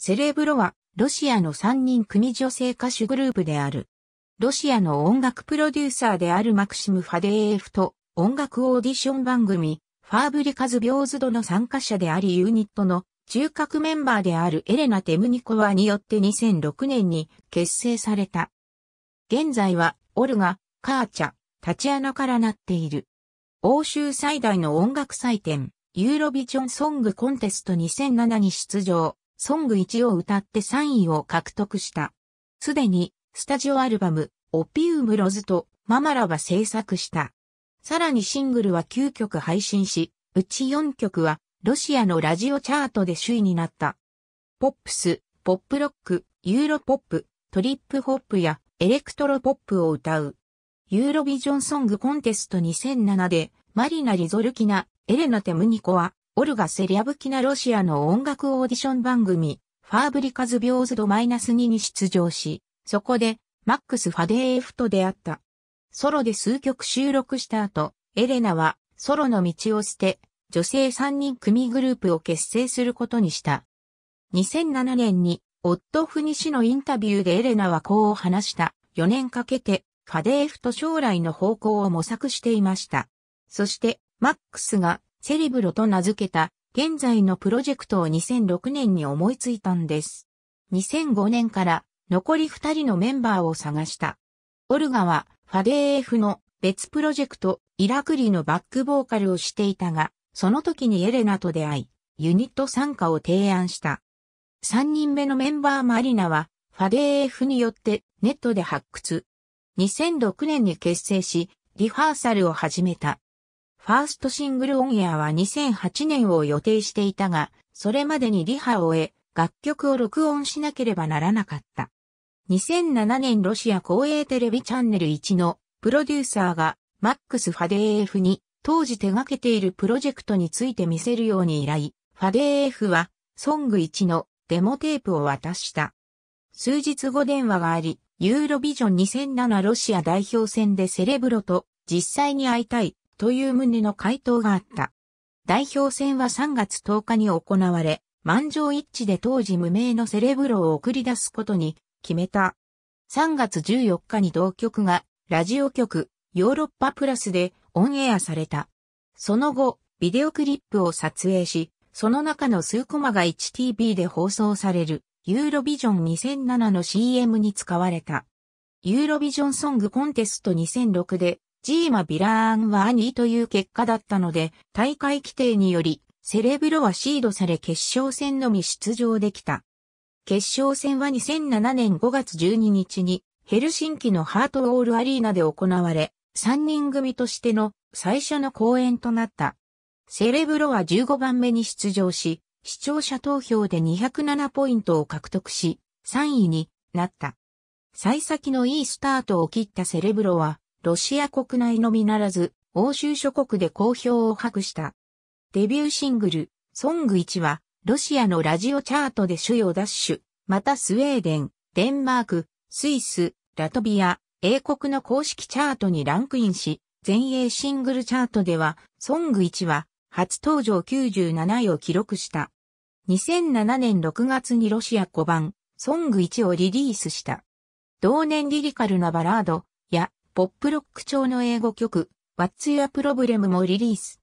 セレブロは、ロシアの3人組女性歌手グループである。ロシアの音楽プロデューサーであるマクシム・ファデーエフと音楽オーディション番組、ファーブリカズ・ビョーズドの参加者でありユニットの中核メンバーであるエレナ・テムニコワによって2006年に結成された。現在は、オルガ、カーチャ、タチアナからなっている。欧州最大の音楽祭典、ユーロビジョンソングコンテスト2007に出場。ソング1を歌って3位を獲得した。すでに、スタジオアルバム、オピウムロズとママラは制作した。さらにシングルは9曲配信し、うち4曲はロシアのラジオチャートで首位になった。ポップス、ポップロック、ユーロポップ、トリップホップやエレクトロポップを歌う。ユーロビジョンソングコンテスト2007でマリナ・リゾルキナ、エレナ・テムニコはオルガ・セリアブキナロシアの音楽オーディション番組、ファーブリカズ・ビョーズド・マイナス2に出場し、そこで、マックス・ファデーエフと出会った。ソロで数曲収録した後、エレナは、ソロの道を捨て、女性3人組グループを結成することにした。2007年に、夫フニ氏のインタビューでエレナはこう話した。4年かけて、ファデーエフと将来の方向を模索していました。そして、マックスがセレブロと名付けた、現在のプロジェクトを2006年に思いついたんです。2005年から残り2人のメンバーを探した。オルガはファデー F の別プロジェクトイラクリのバックボーカルをしていたが、その時にエレナと出会い、ユニット参加を提案した。3人目のメンバーマリナはファデー F によってネットで発掘。2006年に結成し、リハーサルを始めた。ファーストシングルオンエアは2008年を予定していたが、それまでにリハを終え、楽曲を録音しなければならなかった。2007年ロシア公営テレビチャンネル1のプロデューサーがマックス・ファデーエフに当時手掛けているプロジェクトについて見せるように依頼、ファデーエフはソング1のデモテープを渡した。数日後電話があり、ユーロビジョン2007ロシア代表戦でセレブロと実際に会いたいという旨の回答があった。代表戦は3月10日に行われ、満場一致で当時無名のセレブロを送り出すことに決めた。3月14日に同局がラジオ局ヨーロッパプラスでオンエアされた。その後、ビデオクリップを撮影し、その中の数コマが 1TV で放送されるユーロビジョン2007の CM に使われた。ユーロビジョンソングコンテスト2006でジーマ・ビラーンは兄という結果だったので、大会規定により、セレブロはシードされ決勝戦のみ出場できた。決勝戦は2007年5月12日に、ヘルシンキのハートオールアリーナで行われ、3人組としての最初の公演となった。セレブロは15番目に出場し、視聴者投票で207ポイントを獲得し、3位になった。幸先のいいスタートを切ったセレブロは、ロシア国内のみならず、欧州諸国で好評を博した。デビューシングル、ソング1は、ロシアのラジオチャートで首位を奪取、またスウェーデン、デンマーク、スイス、ラトビア、英国の公式チャートにランクインし、全英シングルチャートでは、ソング1は、初登場97位を記録した。2007年6月にロシア5番、ソング1をリリースした。同年リリカルなバラードやポップロック調の英語曲、What's Your Problem もリリース。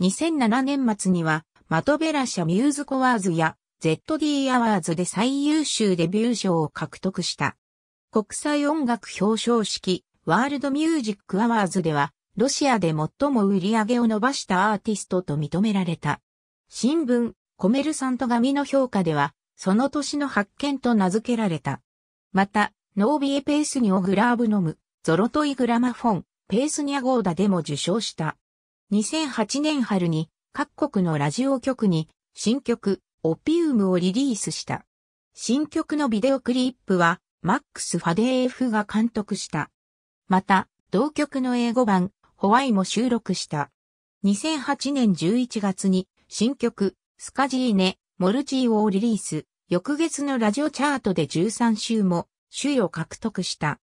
2007年末には、マトベラ社ミューズコワーズや ZD アワーズで最優秀デビュー賞を獲得した。国際音楽表彰式、ワールドミュージックアワーズでは、ロシアで最も売り上げを伸ばしたアーティストと認められた。新聞、コメルサント紙の評価では、その年の発見と名付けられた。また、ノービエペースにオグラーブノム、ゾロトイグラマフォン、ペースニャゴーダでも受賞した。2008年春に各国のラジオ局に新曲、オピウムをリリースした。新曲のビデオクリップは、マックス・ファデーフが監督した。また、同曲の英語版、ホワイも収録した。2008年11月に、新曲、スカジーネ、モルジーをリリース、翌月のラジオチャートで13週も、首位を獲得した。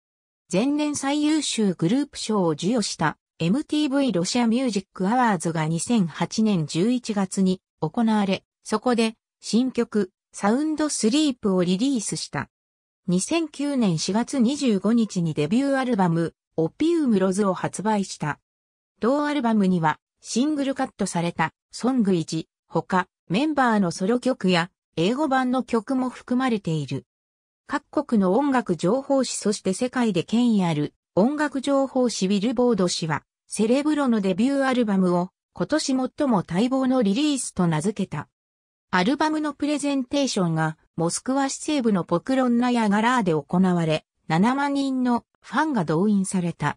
前年最優秀グループ賞を授与した MTV ロシアミュージックアワーズが2008年11月に行われ、そこで新曲サウンドスリープをリリースした。2009年4月25日にデビューアルバムオピウムロズを発売した。同アルバムにはシングルカットされたソングイジ、他メンバーのソロ曲や英語版の曲も含まれている。各国の音楽情報誌そして世界で権威ある音楽情報誌ビルボード誌は、セレブロのデビューアルバムを今年最も待望のリリースと名付けた。アルバムのプレゼンテーションがモスクワ市西部のポクロンナヤガラーで行われ、7万人のファンが動員された。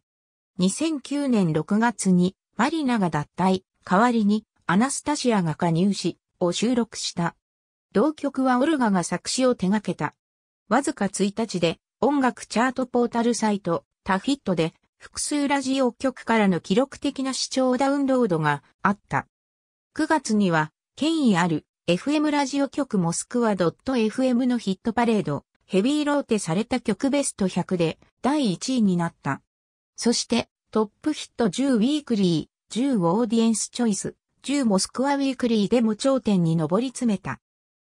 2009年6月にマリナが脱退、代わりにアナスタシアが加入し、を収録した。同曲はオルガが作詞を手掛けた。わずか1日で音楽チャートポータルサイトタフィットで複数ラジオ局からの記録的な視聴ダウンロードがあった。9月には権威ある FM ラジオ局モスクワ .fm のヒットパレードヘビーローテされた曲ベスト100で第1位になった。そしてトップヒット10ウィークリー、10オーディエンスチョイス、10モスクワウィークリーでも頂点に上り詰めた。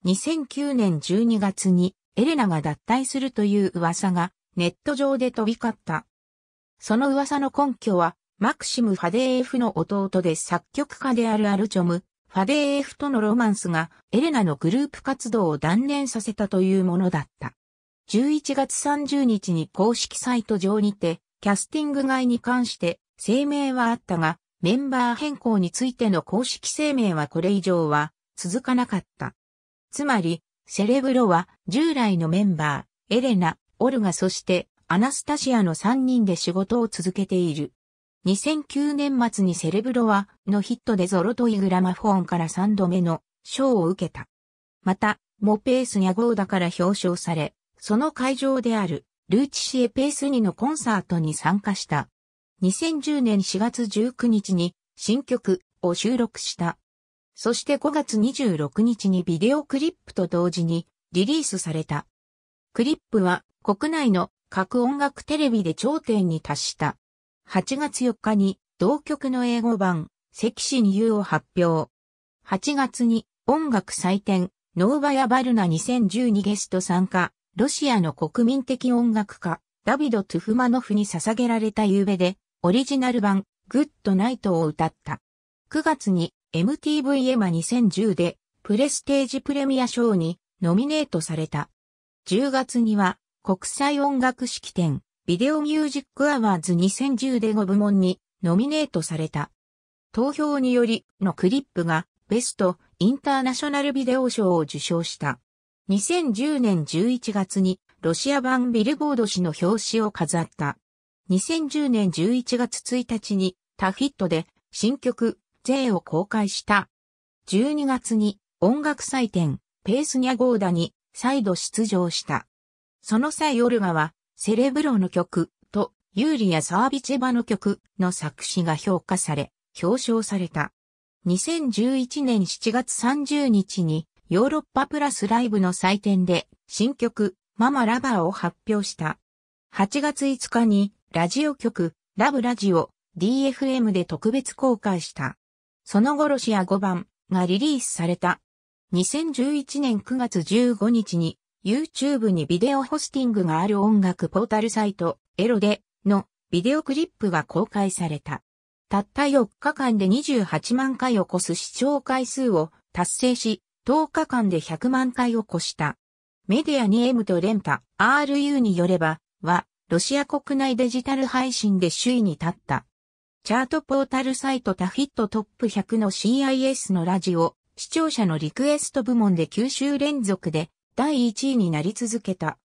2009年12月にエレナが脱退するという噂がネット上で飛び交った。その噂の根拠は、マクシム・ファデーフの弟で作曲家であるアルチョム、ファデーフとのロマンスがエレナのグループ活動を断念させたというものだった。11月30日に公式サイト上にて、キャスティング外に関して声明はあったが、メンバー変更についての公式声明はこれ以上は続かなかった。つまり、セレブロは従来のメンバー、エレナ、オルガそしてアナスタシアの3人で仕事を続けている。2009年末にセレブロはのヒットでゾロトイグラマフォンから3度目の賞を受けた。また、モペースニャゴーダから表彰され、その会場であるルーチシエペースニのコンサートに参加した。2010年4月19日に新曲を収録した。そして5月26日にビデオクリップと同時にリリースされた。クリップは国内の各音楽テレビで頂点に達した。8月4日に同曲の英語版、ニュ優を発表。8月に音楽祭典、ノーバヤ・バルナ2012ゲスト参加、ロシアの国民的音楽家、ダビド・トゥフマノフに捧げられた夕べで、オリジナル版、グッドナイトを歌った。9月に MTV エマ2010でプレステージプレミア賞にノミネートされた。10月には国際音楽式典ビデオミュージックアワーズ2010で5部門にノミネートされた。投票によりのクリップがベストインターナショナルビデオ賞を受賞した。2010年11月にロシア版ビルボード誌の表紙を飾った。2010年11月1日にタフィットで新曲 J を公開した。12月に音楽祭典、ペースニャゴーダに再度出場した。その際オルガは、セレブロの曲と、ユーリやサービチェバの曲の作詞が評価され、表彰された。2011年7月30日に、ヨーロッパプラスライブの祭典で、新曲、ママラバーを発表した。8月5日に、ラジオ局、ラブラジオ、DFM で特別公開した。その後ロシア5番がリリースされた。2011年9月15日に YouTube にビデオホスティングがある音楽ポータルサイトエロでのビデオクリップが公開された。たった4日間で28万回を超す視聴回数を達成し、10日間で100万回を超した。メディアに m と連覇 RU によれば、は、ロシア国内デジタル配信で首位に立った。チャートポータルサイトタフィットトップ100の CIS のラジオ、視聴者のリクエスト部門で9週連続で第1位になり続けた。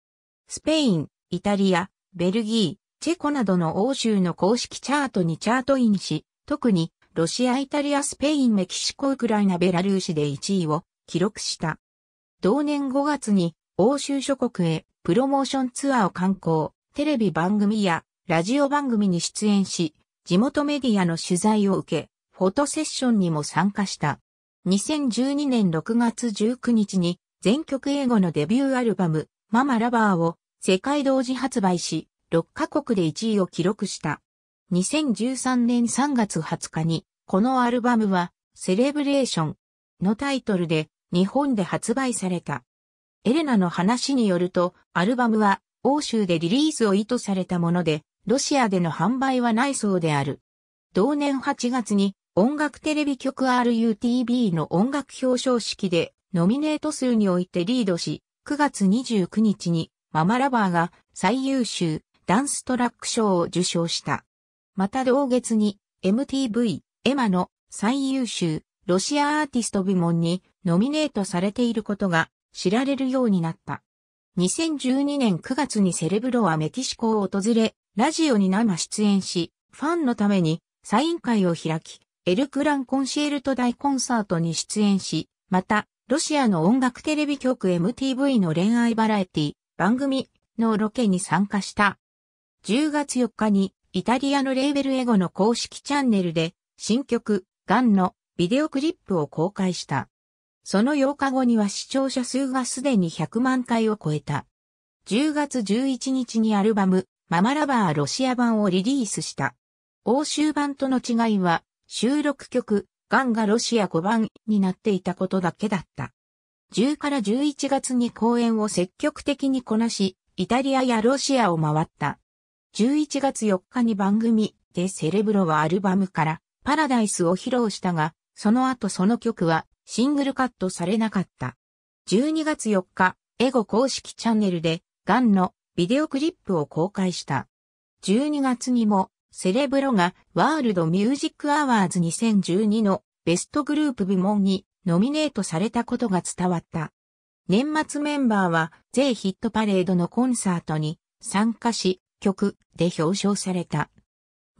スペイン、イタリア、ベルギー、チェコなどの欧州の公式チャートにチャートインし、特にロシア、イタリア、スペイン、メキシコ、ウクライナ、ベラルーシで1位を記録した。同年5月に欧州諸国へプロモーションツアーを観光、テレビ番組やラジオ番組に出演し、地元メディアの取材を受け、フォトセッションにも参加した。2012年6月19日に全曲英語のデビューアルバム、ママラバーを世界同時発売し、6カ国で1位を記録した。2013年3月20日に、このアルバムは、セレブレーションのタイトルで日本で発売された。エレナの話によると、アルバムは欧州でリリースを意図されたもので、ロシアでの販売はないそうである。同年8月に音楽テレビ局 RUTV の音楽表彰式でノミネート数においてリードし、9月29日にママラバーが最優秀ダンストラック賞を受賞した。また同月に MTV エマの最優秀ロシアアーティスト部門にノミネートされていることが知られるようになった。2012年9月にセレブロはメキシコを訪れ、ラジオに生出演し、ファンのためにサイン会を開き、エルクランコンシェルト大コンサートに出演し、また、ロシアの音楽テレビ局 MTV の恋愛バラエティ番組のロケに参加した。10月4日にイタリアのレーベルエゴの公式チャンネルで新曲ガンのビデオクリップを公開した。その8日後には視聴者数がすでに100万回を超えた。10月11日にアルバムママラバーロシア版をリリースした。欧州版との違いは、収録曲、ガンがロシア5番になっていたことだけだった。10から11月に公演を積極的にこなし、イタリアやロシアを回った。11月4日に番組でセレブロはアルバムからパラダイスを披露したが、その後その曲はシングルカットされなかった。12月4日、エゴ公式チャンネルでガンのビデオクリップを公開した。12月にも、セレブロがワールドミュージックアワーズ2012のベストグループ部門にノミネートされたことが伝わった。年末メンバーは全ヒットパレードのコンサートに参加し曲で表彰された。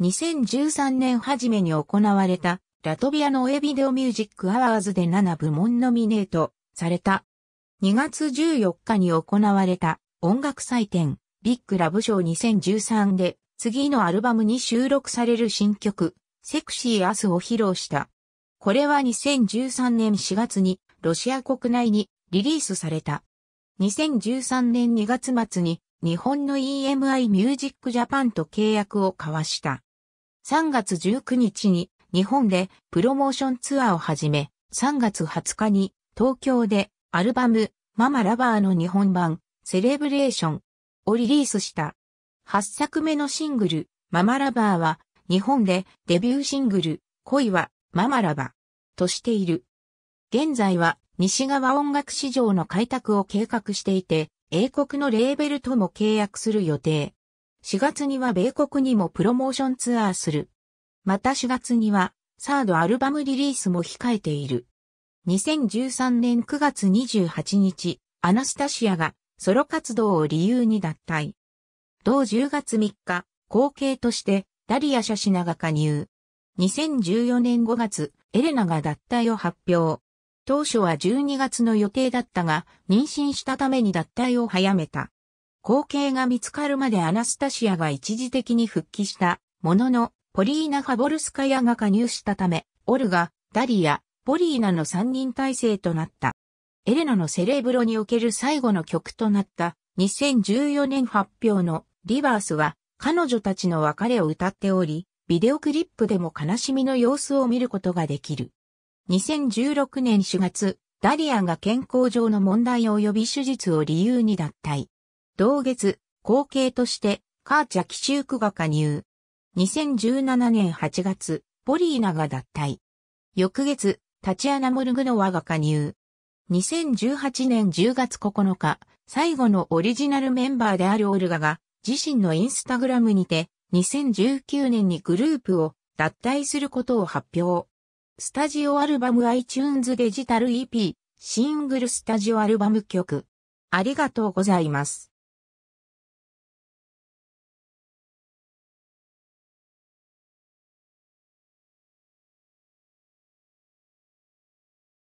2013年初めに行われたラトビアのエビデオミュージックアワーズで7部門ノミネートされた。2月14日に行われた音楽祭典、ビッグラブ賞2013で、次のアルバムに収録される新曲、セクシーアスを披露した。これは2013年4月に、ロシア国内にリリースされた。2013年2月末に、日本の EMI ミュージックジャパンと契約を交わした。3月19日に日本でプロモーションツアーを始め、3月20日に東京でアルバムママラバーの日本版セレブレーションをリリースした。8作目のシングル、ママラバーは、日本でデビューシングル、恋はママラバとしている。現在は西側音楽市場の開拓を計画していて、英国のレーベルとも契約する予定。4月には米国にもプロモーションツアーする。また4月には、サードアルバムリリースも控えている。2013年9月28日、アナスタシアがソロ活動を理由に脱退。同10月3日、後継としてダリア・シャシナが加入。2014年5月、エレナが脱退を発表。当初は12月の予定だったが、妊娠したために脱退を早めた。後継が見つかるまでアナスタシアが一時的に復帰したものの、ポリーナ・ファボルスカヤが加入したため、オルガ、ダリア、ポリーナの3人体制となった。エレナのセレブロにおける最後の曲となった2014年発表のリバースは彼女たちの別れを歌っており、ビデオクリップでも悲しみの様子を見ることができる。2016年4月、ダリアンが健康上の問題及び手術を理由に脱退。同月、後継としてカーチャ奇襲区が加入。2017年8月、ポリーナが脱退。翌月、タチアナ・モルグノワが加入。2018年10月9日、最後のオリジナルメンバーであるオルガが、自身のインスタグラムにて、2019年にグループを脱退することを発表。スタジオアルバム iTunes デジタル EP、シングルスタジオアルバム曲。ありがとうございます。